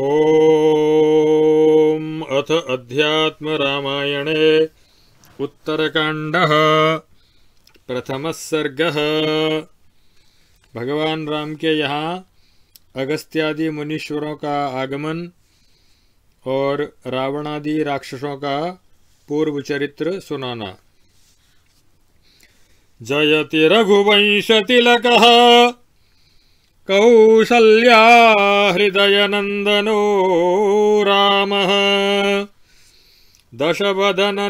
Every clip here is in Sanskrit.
ओम अथ रामायणे उत्तरकांड प्रथम सर्ग भगवान राम के यहाँ अगस्त्यादि मुनीश्वरों का आगमन और रावणादि राक्षसों का पूर्व चरित्र सुनाना जयति रघुवंश तिलक कौशल्या हृदयनन्दनो रामः दशवदननिधनकारी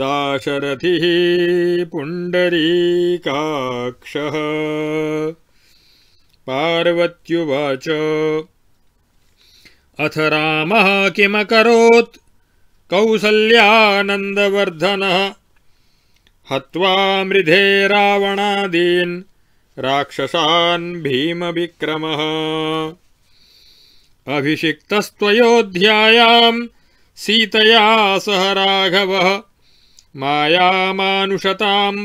दाशरथिः पुण्डरीकाक्षः पार्वत्युवाच अथ रामः किमकरोत् कौसल्यानन्दवर्धनः हत्वा मृधे रावणादीन् भीम विक्रम अभिषिक्तस्त्वयोध्यायाम् सीतया सह राघव मायामानुषताम्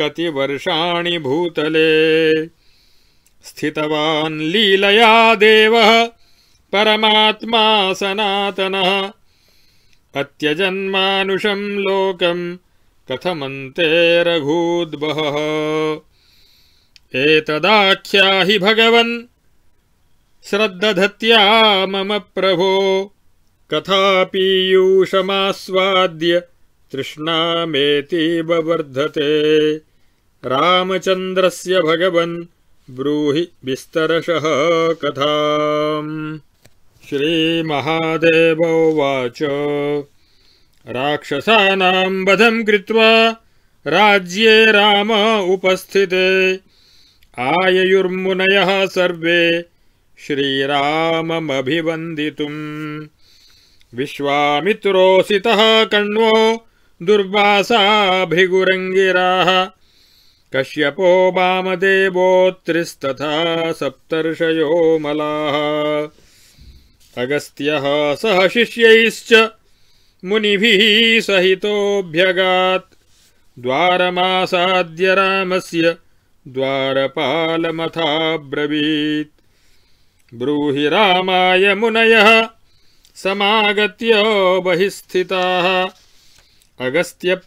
कति वर्षा भूतले स्थितवान् लीलया देवः परमात्मा सनातन अत्यजन्माषं लोकम कथमते रघूद्बहः एतदाख्या हि भगवन् श्रद्दधत्या मम प्रभो कथा पीयूषमास्वाद्य तृष्णामेतीव वर्धते रामचन्द्रस्य भगवन् ब्रूहि विस्तरशः कथाम् श्रीमहादेव उवाच राक्षसानाम् वधम् कृत्वा राज्ये राम उपस्थिते आयुर्मुनय सर्वे श्रीराम विश्वामित्रोसि कण्वो दुर्वासागुरंगिरा कश्यपो वामदेवोत्रिस्तथा सप्तर्षयो मला अगस्त्य सह शिष्य मुनिभिः सहितोऽभ्यगात् द्वारमासाद्य रामस्य द्वारपालमथाब्रवीत् ब्रूहि रामाय मुनयः बहिस्थिता बहिस्थिताः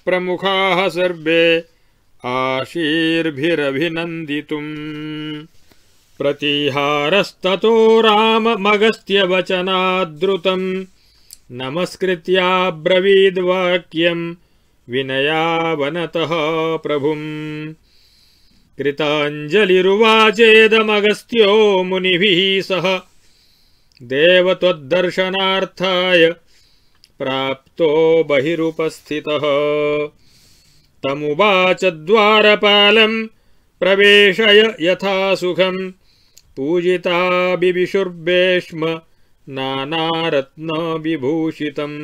प्रमुखा सर्वे आशीर्भिरभिनन्दितुम् प्रतिहारस्ततो राममगस्त्यवचनाद्रुतम् नमस्कृत्याब्रवीद्वाक्यम् विनयावनतः प्रभुम् कृताञ्जलिरुवाचेदमगस्त्यो मुनिभिः सह देवत्वद्दर्शनार्थाय प्राप्तो बहिरुपस्थितः तमुवाच द्वारपालम् प्रवेशय यथा सुखम् पूजिता विविशुर्बेश्म नानारत्नविभूषितम्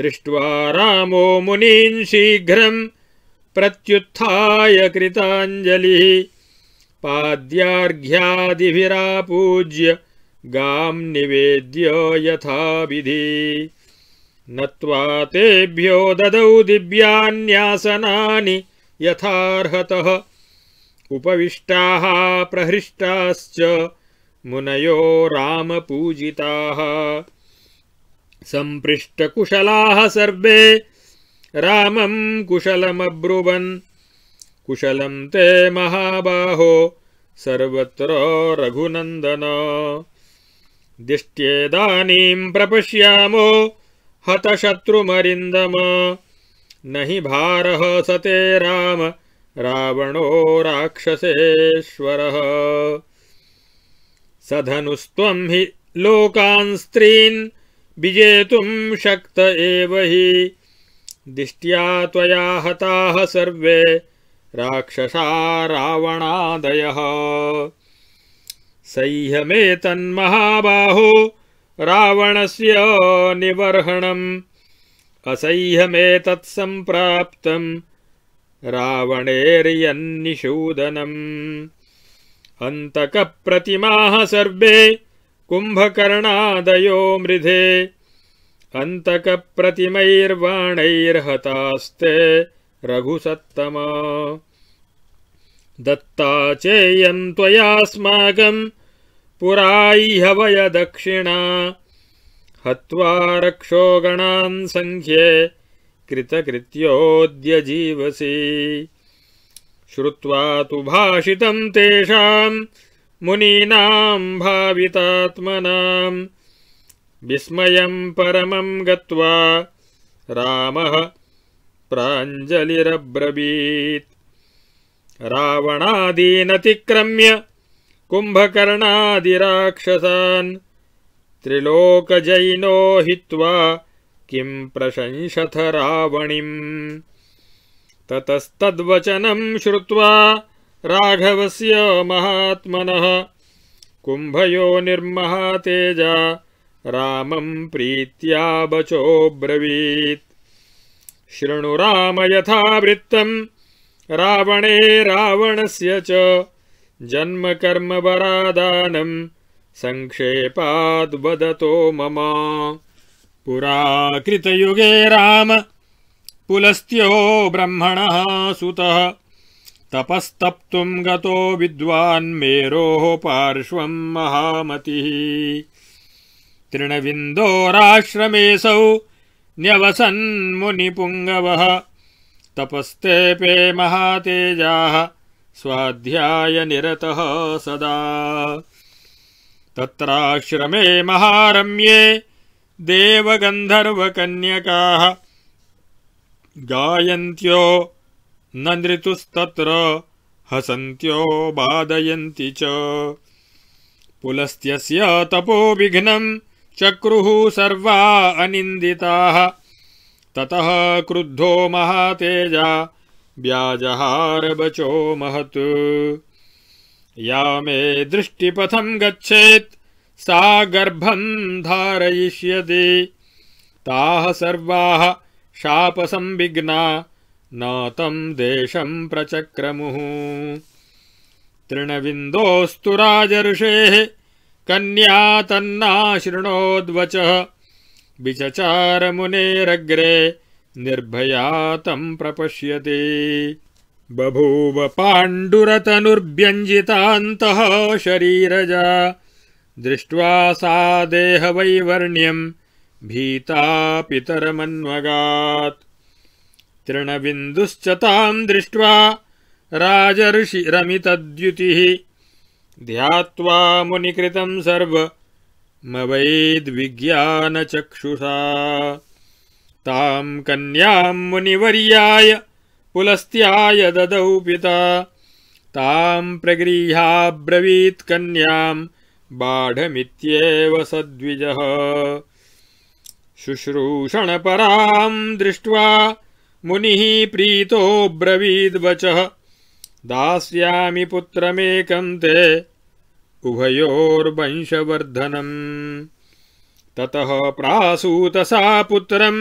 दृष्ट्वा रामो मुनीन् शीघ्रम् प्रत्युत्थाय कृताञ्जलिः पाद्यार्घ्यादिभिरापूज्य गां निवेद्य यथाविधि नत्वा तेभ्यो ददौ दिव्यान्यासनानि यथार्हतः उपविष्टाः प्रहृष्टाश्च मुनयो रामपूजिताः सम्पृष्टकुशलाः सर्वे रामं कुशलमब्रुवन् कुशलं ते महाबाहो सर्वत्र रघुनन्दन दिष्ट्येदानीं प्रपश्यामो हतशत्रुमरिन्दम न हि भारः स ते राम रावणो राक्षसेश्वरः धनुस्त्वं हि लोकान् स्त्रीन् विजेतुम् शक्त एव हि दिष्ट्या त्वया हताः सर्वे राक्षसा रावणादयः सह्यमेतन्महाबाहो रावणस्य निवर्हणम् असह्यमेतत्सम्प्राप्तम् रावणेर्यन्निषूदनम् अन्तकप्रतिमाः सर्वे कुम्भकर्णादयो मृधे अन्तकप्रतिमैर्वाणैर्हतास्ते रघुसत्तमा दत्ता चेयम् त्वयास्माकम् पुरा ह्यवयदक्षिणा हत्वा कृतकृत्योऽद्य जीवसि श्रुत्वा तु भाषितम् तेषाम् मुनीनाम् भावितात्मनाम् विस्मयम् परमम् गत्वा रामः प्राञ्जलिरब्रवीत् रावणादीनतिक्रम्य कुम्भकर्णादिराक्षसान् त्रिलोकजैनो हित्वा किम् प्रशंसथ रावणिम् ततस्तद्वचनम् श्रुत्वा राघवस्य महात्मनः कुम्भयो निर्महातेजा रामं प्रीत्या बचो ब्रवीत शृणु राम यथा वृत्तं रावणे रावणस्य च जन्म कर्म जन्मकर्मवरादानं वदतो मम पुरा कृतयुगे राम पुलस्त्यो ब्रह्मणः सुतः तपस्तप्तुं गतो विद्वान् मेरोः पार्श्वं महामतिः तपस्ते पे महातेजा स्वाध्याय स्वाध्यायनिरतः सदा तत्राश्रमे महारम्ये देवगन्धर्वकन्यकाः गायन्त्यो न नृतुस्तत्र हसन्त्यो बाधयन्ति च पुलस्त्यस्य तपोविघ्नम् चक्रुः सर्वा अनिन्दिताः ततः क्रुद्धो महातेजा व्याजहारवचो महत् या मे दृष्टिपथम् गच्छेत् सा गर्भम् धारयिष्यति ताः सर्वाः शापसंविघ्ना न तम् देशम् प्रचक्रमुः तृणविन्दोऽस्तु राजऋषेः कन्या तन्नाशृणोद्वचः विचचार मुनेरग्रे निर्भया तम् बभूव पाण्डुरतनुर्व्यञ्जितान्तः शरीरजा दृष्ट्वा सा देहवैवर्ण्यम् भीता पितरमन्वगात् तृणबिन्दुश्च ताम् दृष्ट्वा राजर्षिरमितद्युतिः ध्यात्वा मुनिकृतं चक्षुषा तां कन्यां मुनिवर्याय पुलस्त्याय ददौ पिता तां प्रगृह्याब्रवीत्कन्यां बाढमित्येव सद्विजः शुश्रूषणपरां दृष्ट्वा मुनिः वचः दास्यामि पुत्रमेकं ते उभयोर्वंशवर्धनम् ततः प्रासूतसा पुत्रं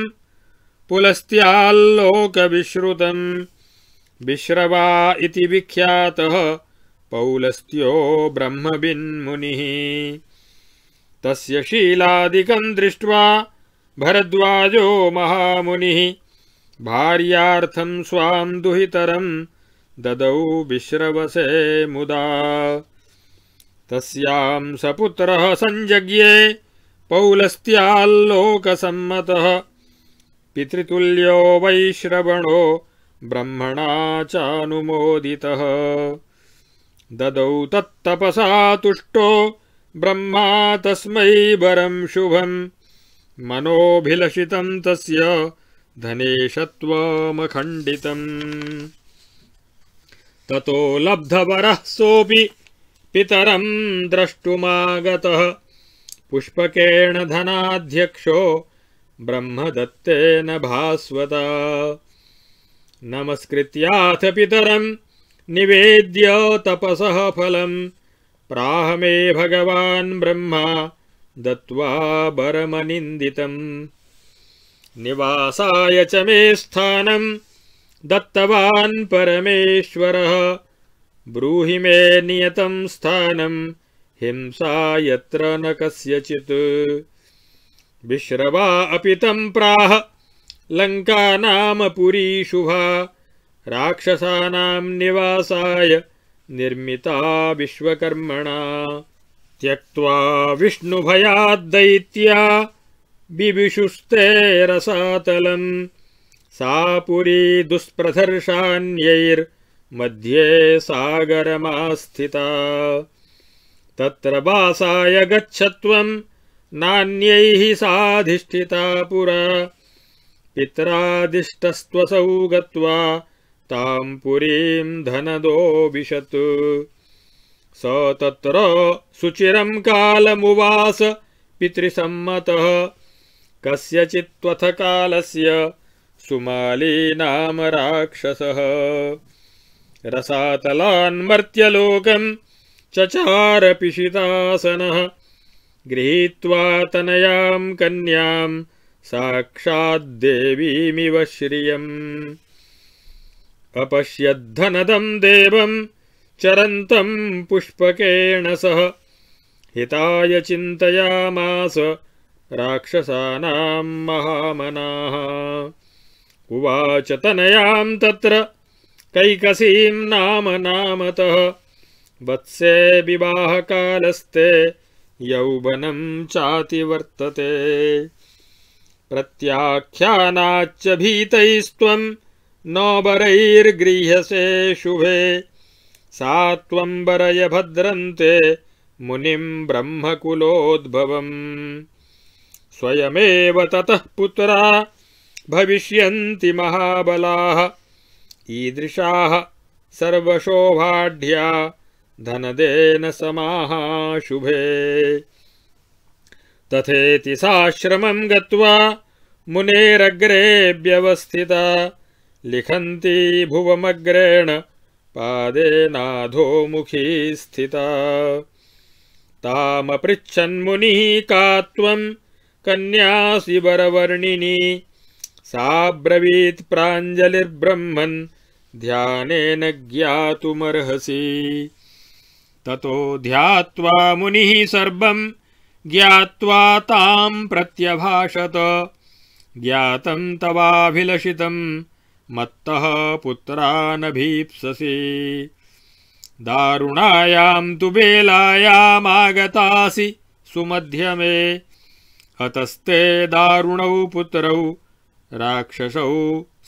पुलस्त्याल्लोकविश्रुतं विश्रवा इति विख्यातः पौलस्त्यो ब्रह्मविन्मुनिः दृष्ट्वा भरद्वाजो महामुनिः भार्थ स्वाम दुहितरम् ददौ विश्रवसे मुदा तस्याम् स पुत्रः सञ्ज्ये पौलस्त्याल्लोकसम्मतः पितृतुल्यो वैश्रवणो ब्रह्मणा चानुमोदितः ददौ तत्तपसा तुष्टो ब्रह्मा तस्मै वरम् शुभम् मनोऽभिलषितम् तस्य धनेशत्वमखण्डितम् ततो लब्धवरः सोऽपि पितरम् द्रष्टुमागतः पुष्पकेण धनाध्यक्षो ब्रह्मदत्तेन भास्वता नमस्कृत्याथ पितरम् निवेद्य तपसः फलम् प्राह मे भगवान् ब्रह्मा दत्त्वा वरमनिन्दितम् निवासाय च मे स्थानम् दत्तवान् परमेश्वरः ब्रूहि मे स्थानं हिंसा यत्र न कस्यचित् विश्रवा अपि तं प्राह शुभा राक्षसानां निवासाय निर्मिता विश्वकर्मणा त्यक्त्वा विष्णुभयाद्दैत्या बिविशुस्ते रसातलम् सा पुरी दुष्प्रधर्षान्यैर्मध्ये सागरमास्थिता तत्र वासाय गच्छत्वं नान्यैः साधिष्ठिता पुरा पित्रादिष्टस्त्वसौ गत्वा ताम् पुरीम् धनदोऽविशत् स तत्र सुचिरम् कालमुवास पितृसम्मतः कस्यचित्त्वथ कालस्य नाम राक्षसः रसातलान्मर्त्यलोकम् चचारपिशितासनः गृहीत्वा तनयाम् कन्याम् साक्षाद्देवीमिव श्रियम् अपश्यद्धनदम् देवम् चरन्तम् पुष्पकेण सह हिताय चिन्तयामास राक्षसानाम् महामनाः उवाच तनयां तत्र कैकसीं नाम नामतः वत्से विवाहकालस्ते यौवनं चातिवर्तते प्रत्याख्यानाच्च भीतैस्त्वं नोबरैर्गृह्यसे शुभे सा त्वं वरय भद्रन्ते मुनिं ब्रह्मकुलोद्भवम् स्वयमेव ततः पुत्रा भविष्यन्ति महाबलाः ईदृशाः सर्वशोभाढ्या धनदेन समाः शुभे तथेति साश्रमं गत्वा मुनेरग्रेऽ्यवस्थिता लिखन्ति भुवमग्रेण पादे नाधोमुखी तामपृच्छन्मुनिः का त्वम् कन्यासि वरवर्णिनी साब्रवीत् प्राञ्जलिर्ब्रह्मन् ध्यानेन ज्ञातुमर्हसि ततो ध्यात्वा मुनिः सर्वम् ज्ञात्वा ताम् प्रत्यभाषत ज्ञातम् तवाभिलषितम् मत्तः पुत्रा न भीप्सी दारुणायाम् तु बेलायामागतासि सुमध्यमे हतस्ते दारुणौ पुत्रौ राक्षसौ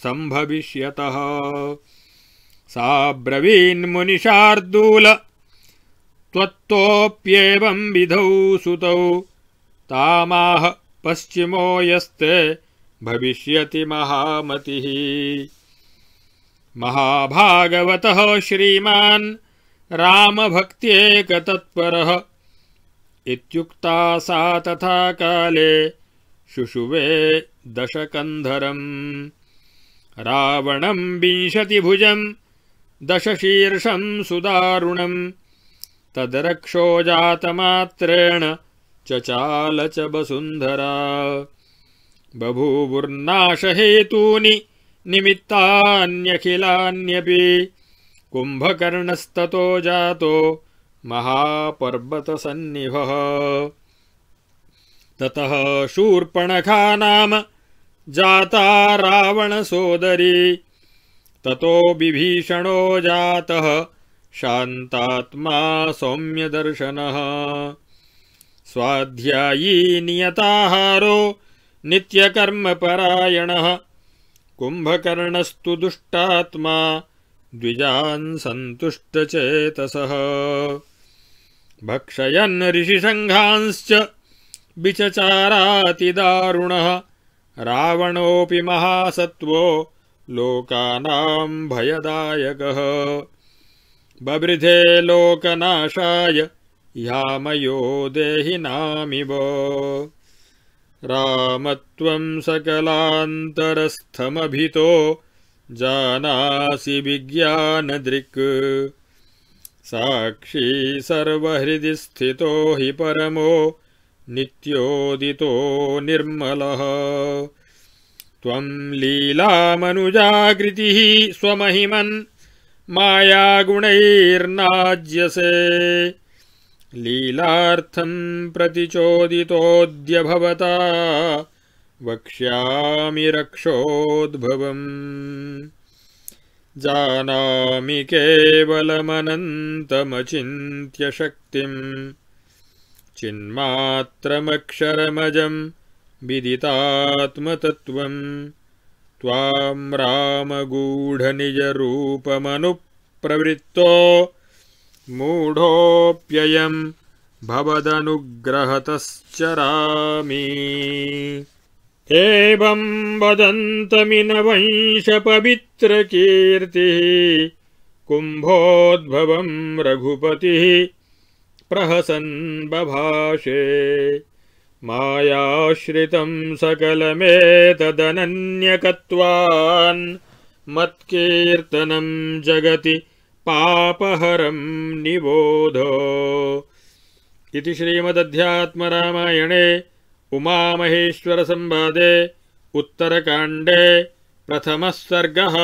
सम्भविष्यतः सा ब्रवीन्मुनिषार्दूल विधौ सुतौ तामाह पश्चिमो यस्ते भविष्यति महामतिः महाभागवतः श्रीमान् रामभक्त्येकतत्परः इत्युक्ता सा तथा काले शुशुवे दशकन्धरम् रावणम् विंशति भुजम् दशशीर्षम् सुदारुणम् तदरक्षो जातमात्रेण चचालच वसुन्धरा बभूवुर्नाशहेतूनि निमित्तान्यखिलान्यपि कुम्भकर्णस्ततो जातो महापर्वतसन्निभः ततः शूर्पणखा नाम जाता रावणसोदरी ततो जाता जातः सौम्य दर्शन स्वाध्यायी नियताहारो नित्यकर्मपरायणः कुंभकर्णस्तु दुष्टात्मा द्विजान् सन्तुष्टचेतसः भक्षयन् ऋषिसङ्घांश्च विचचारातिदारुणः रावणोऽपि महासत्त्वो भयदायकः बभृधे लोकनाशाय यामयो देहिनामिव रामत्वम् सकलान्तरस्थमभितो जानासि विज्ञानदृक् साक्षी सर्वहृदि स्थितो हि परमो नित्योदितो निर्मलः त्वम् लीलामनुजागृतिः स्वमहिमन् मायागुणैर्नाज्यसे लीलार्थम् प्रतिचोदितोऽद्य भवता वक्ष्यामि रक्षोद्भवम् जानामि केवलमनन्तमचिन्त्यशक्तिम् चिन्मात्रमक्षरमजम् विदितात्मतत्त्वम् त्वाम् रामगूढनिजरूपमनुप्रवृत्तो मूढोऽप्ययम् भवदनुग्रहतश्चरामि एवम् वदन्तमिन कुम्भोद्भवम् रघुपतिः प्रहसन् बभाषे मायाश्रितं सकलमेतदनन्यकत्वान् मत्कीर्तनं जगति पापहरं निबोध इति श्रीमदध्यात्मरामायणे उमामहेश्वरसंवादे उत्तरकाण्डे प्रथमः सर्गः